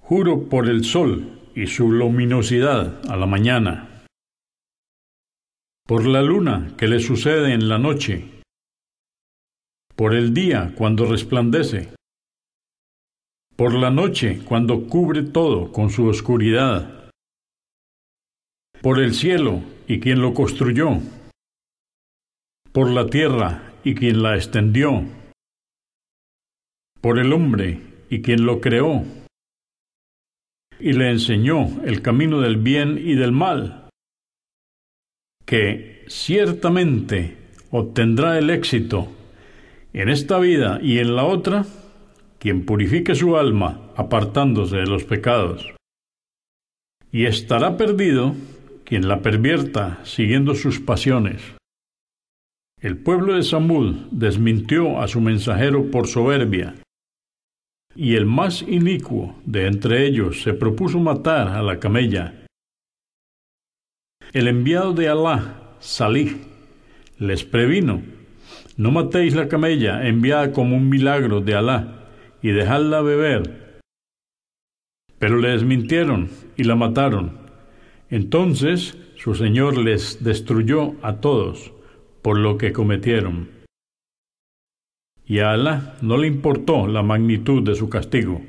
Juro por el sol y su luminosidad a la mañana, por la luna que le sucede en la noche, por el día cuando resplandece, por la noche cuando cubre todo con su oscuridad, por el cielo y quien lo construyó, por la tierra y quien la extendió, por el hombre y quien lo creó, y le enseñó el camino del bien y del mal, que ciertamente obtendrá el éxito en esta vida y en la otra, quien purifique su alma apartándose de los pecados. Y estará perdido quien la pervierta siguiendo sus pasiones. El pueblo de Samud desmintió a su mensajero por soberbia, y el más inicuo de entre ellos se propuso matar a la camella. El enviado de Alá, salí, les previno, no matéis la camella enviada como un milagro de Alá y dejadla beber. Pero le desmintieron y la mataron. Entonces su Señor les destruyó a todos por lo que cometieron. Y a Alá no le importó la magnitud de su castigo.